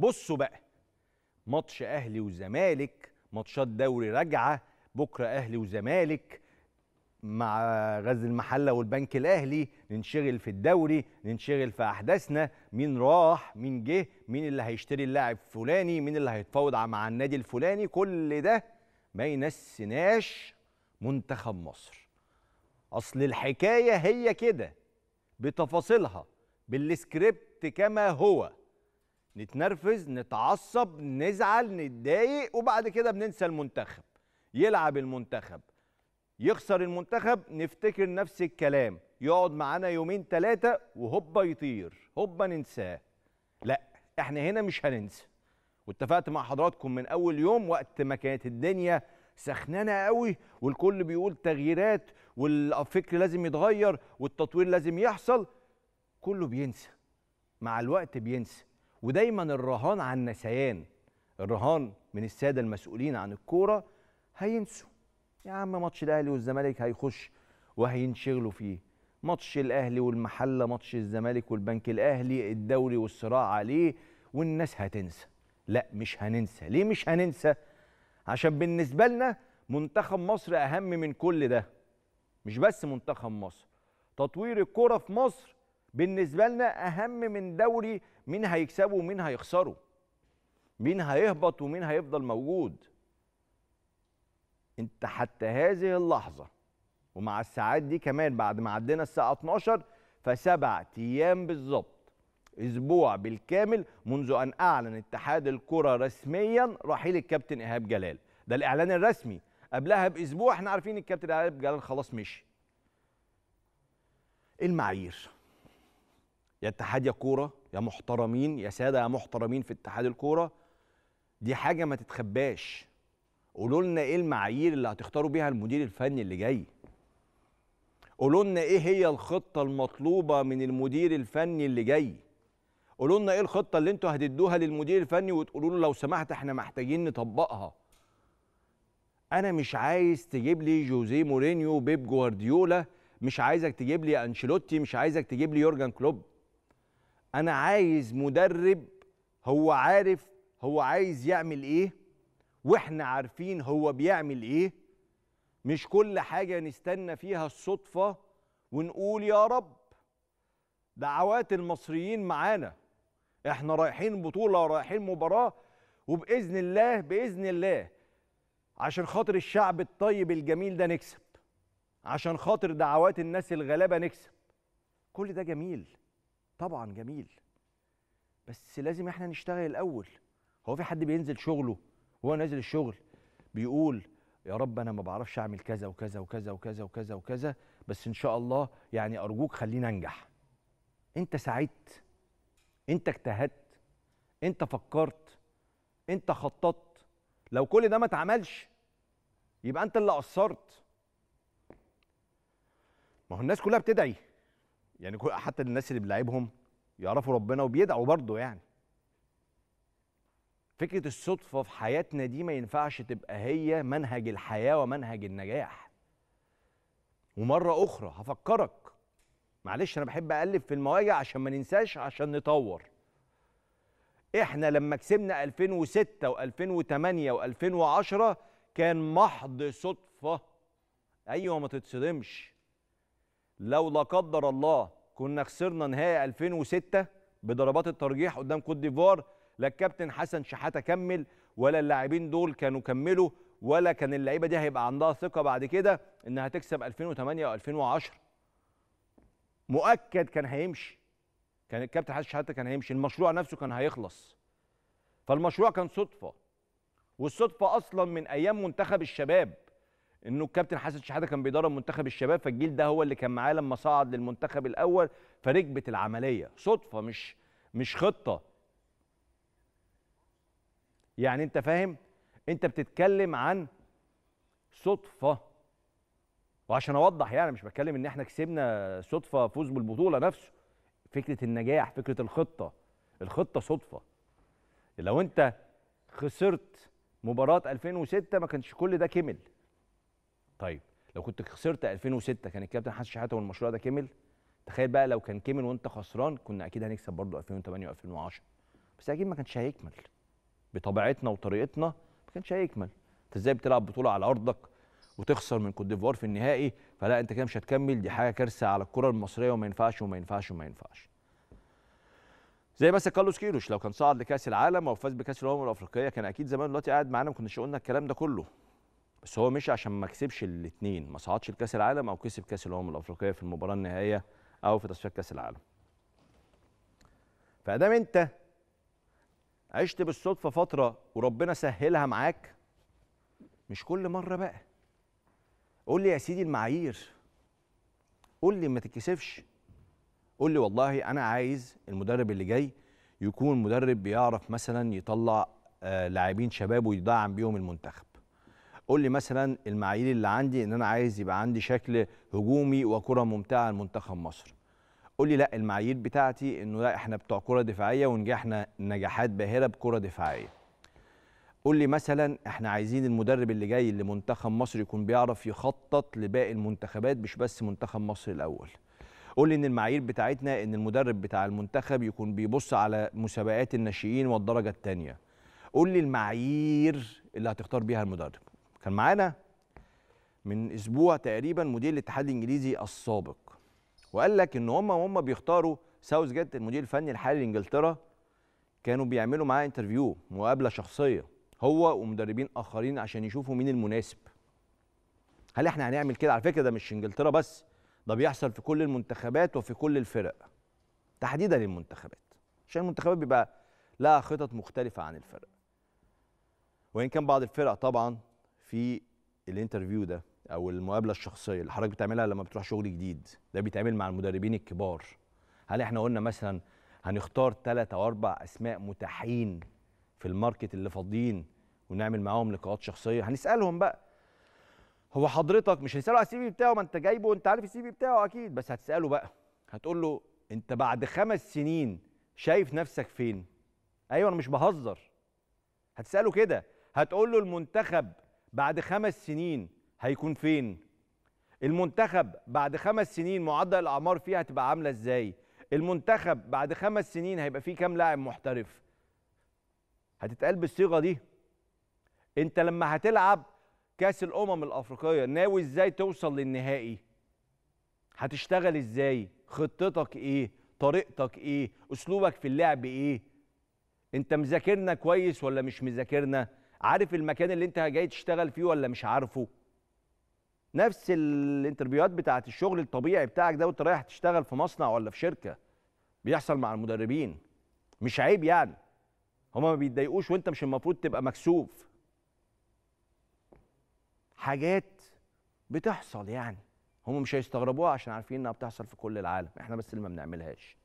بصوا بقى ماتش اهلي وزمالك ماتشات دوري راجعه بكره اهلي وزمالك مع غزل المحله والبنك الاهلي ننشغل في الدوري ننشغل في احداثنا مين راح مين جه مين اللي هيشتري اللاعب فلاني مين اللي هيتفاوض مع النادي الفلاني كل ده ما ينسناش منتخب مصر اصل الحكايه هي كده بتفاصيلها بالسكريبت كما هو نتنرفز نتعصب نزعل نتضايق وبعد كده بننسى المنتخب يلعب المنتخب يخسر المنتخب نفتكر نفس الكلام يقعد معانا يومين تلاتة وهوبا يطير هوبا ننساه لا احنا هنا مش هننسى واتفقت مع حضراتكم من اول يوم وقت ما كانت الدنيا سخنانه قوي والكل بيقول تغييرات والفكر لازم يتغير والتطوير لازم يحصل كله بينسى مع الوقت بينسى ودايما الرهان على النسيان الرهان من الساده المسؤولين عن الكوره هينسوا يا عم ماتش الاهلي والزمالك هيخش وهينشغلوا فيه ماتش الاهلي والمحله ماتش الزمالك والبنك الاهلي الدوري والصراع عليه والناس هتنسى لا مش هننسى ليه مش هننسى عشان بالنسبه لنا منتخب مصر اهم من كل ده مش بس منتخب مصر تطوير الكوره في مصر بالنسبه لنا اهم من دوري مين هيكسبه ومين هيخسره مين هيهبط ومين هيفضل موجود انت حتى هذه اللحظه ومع الساعات دي كمان بعد ما عدينا الساعه 12 فسبع ايام بالظبط اسبوع بالكامل منذ ان اعلن اتحاد الكره رسميا رحيل الكابتن ايهاب جلال ده الاعلان الرسمي قبلها باسبوع احنا عارفين الكابتن ايهاب جلال خلاص مشي المعايير يا اتحاد يا كوره يا محترمين يا ساده يا محترمين في اتحاد الكوره دي حاجه ما تتخباش قولوا لنا ايه المعايير اللي هتختاروا بيها المدير الفني اللي جاي قولوا لنا ايه هي الخطه المطلوبه من المدير الفني اللي جاي قولوا لنا ايه الخطه اللي انتوا هتدوها للمدير الفني وتقولوا له لو سمحت احنا محتاجين نطبقها انا مش عايز تجيب لي جوزيه مورينيو بيب جوارديولا مش عايزك تجيب لي انشيلوتي مش عايزك تجيب لي يورجن كلوب انا عايز مدرب هو عارف هو عايز يعمل ايه واحنا عارفين هو بيعمل ايه مش كل حاجه نستنى فيها الصدفه ونقول يا رب دعوات المصريين معانا احنا رايحين بطوله ورايحين مباراه وباذن الله باذن الله عشان خاطر الشعب الطيب الجميل ده نكسب عشان خاطر دعوات الناس الغلابه نكسب كل ده جميل طبعا جميل بس لازم احنا نشتغل الاول هو في حد بينزل شغله وهو نازل الشغل بيقول يا رب انا ما بعرفش اعمل كذا وكذا وكذا وكذا وكذا وكذا بس ان شاء الله يعني ارجوك خليني انجح انت سعدت انت اجتهدت انت فكرت انت خططت لو كل ده ما اتعملش يبقى انت اللي قصرت ما هو الناس كلها بتدعي يعني حتى الناس اللي بيلاعبهم يعرفوا ربنا وبيدعوا برضه يعني فكره الصدفه في حياتنا دي ما ينفعش تبقى هي منهج الحياه ومنهج النجاح ومره اخرى هفكرك معلش انا بحب اقلب في المواجع عشان ما ننساش عشان نطور احنا لما كسبنا 2006 و2008 و2010 كان محض صدفه ايوه ما تتصدمش لو لا قدر الله كنا خسرنا نهائي 2006 بضربات الترجيح قدام كوت ديفوار لا الكابتن حسن شحاته كمل ولا اللاعبين دول كانوا كملوا ولا كان اللعيبه دي هيبقى عندها ثقه بعد كده انها تكسب 2008 و2010 مؤكد كان هيمشي كان الكابتن حسن شحاته كان هيمشي المشروع نفسه كان هيخلص فالمشروع كان صدفه والصدفه اصلا من ايام منتخب الشباب انه الكابتن حسن شحاته كان بيدرب منتخب الشباب فالجيل ده هو اللي كان معاه لما صعد للمنتخب الاول فركبت العمليه صدفه مش مش خطه يعني انت فاهم انت بتتكلم عن صدفه وعشان اوضح يعني مش بتكلم ان احنا كسبنا صدفه فوز بالبطوله نفسه فكره النجاح فكره الخطه الخطه صدفه لو انت خسرت مباراه 2006 ما كانش كل ده كمل طيب لو كنت خسرت 2006 كان الكابتن حسن شحاته والمشروع ده كمل تخيل بقى لو كان كمل وانت خسران كنا اكيد هنكسب برضه 2008 و2010 بس اكيد ما كانش هيكمل بطبيعتنا وطريقتنا ما كانش هيكمل انت ازاي بتلعب بطوله على ارضك وتخسر من كوت ديفوار في النهائي فلا انت كده مش هتكمل دي حاجه كارثه على الكره المصريه وما ينفعش وما ينفعش وما ينفعش زي بس كارلوس كيروش لو كان صعد لكاس العالم او فاز بكاس الامم الافريقيه كان اكيد زمان دلوقتي قاعد معانا ما كناش قلنا الكلام ده كله بس هو مشي عشان ما كسبش الاثنين ما صعدش لكاس العالم او كسب كاس الامم الافريقيه في المباراه النهائيه او في تصفيات كاس العالم فادام انت عشت بالصدفه فتره وربنا سهلها معاك مش كل مره بقى قول لي يا سيدي المعايير قول لي ما تتكسفش قول لي والله انا عايز المدرب اللي جاي يكون مدرب بيعرف مثلا يطلع آه، لاعبين شباب ويدعم بيهم المنتخب قول لي مثلا المعايير اللي عندي ان انا عايز يبقى عندي شكل هجومي وكره ممتعه لمنتخب مصر قول لي لا المعايير بتاعتي انه لا احنا بتوع كره دفاعيه ونجحنا نجاحات باهره بكره دفاعيه قول لي مثلا احنا عايزين المدرب اللي جاي لمنتخب مصر يكون بيعرف يخطط لباقي المنتخبات مش بس منتخب مصر الاول قول لي ان المعايير بتاعتنا ان المدرب بتاع المنتخب يكون بيبص على مسابقات الناشئين والدرجه الثانيه قول لي المعايير اللي هتختار بيها المدرب كان معانا من اسبوع تقريبا مدير الاتحاد الانجليزي السابق وقال لك ان هم وهم بيختاروا ساوث جيت المدير الفني الحالي لانجلترا كانوا بيعملوا معاه انترفيو مقابله شخصيه هو ومدربين اخرين عشان يشوفوا مين المناسب هل احنا هنعمل كده على فكره ده مش انجلترا بس ده بيحصل في كل المنتخبات وفي كل الفرق تحديدا للمنتخبات عشان المنتخبات بيبقى لها خطط مختلفه عن الفرق وان كان بعض الفرق طبعا في الانترفيو ده او المقابله الشخصيه اللي حضرتك بتعملها لما بتروح شغل جديد ده بيتعمل مع المدربين الكبار هل احنا قلنا مثلا هنختار ثلاث او اربع اسماء متاحين في الماركت اللي فاضيين ونعمل معاهم لقاءات شخصيه هنسالهم بقى هو حضرتك مش هنساله على السي في بتاعه ما انت جايبه وانت عارف السي في بتاعه اكيد بس هتساله بقى هتقول له انت بعد خمس سنين شايف نفسك فين ايوه انا مش بهزر هتساله كده هتقول له المنتخب بعد خمس سنين هيكون فين المنتخب بعد خمس سنين معدل الاعمار فيه هتبقى عامله ازاي المنتخب بعد خمس سنين هيبقى فيه كام لاعب محترف هتتقال بالصيغه دي انت لما هتلعب كاس الامم الافريقيه ناوي ازاي توصل للنهائي هتشتغل ازاي خطتك ايه طريقتك ايه اسلوبك في اللعب ايه انت مذاكرنا كويس ولا مش مذاكرنا عارف المكان اللي انت جاي تشتغل فيه ولا مش عارفه نفس الانترفيوهات بتاعه الشغل الطبيعي بتاعك ده وانت رايح تشتغل في مصنع ولا في شركه بيحصل مع المدربين مش عيب يعني هما ما بيتضايقوش وانت مش المفروض تبقى مكسوف حاجات بتحصل يعني هم مش هيستغربوها عشان عارفين انها بتحصل في كل العالم احنا بس اللي ما بنعملهاش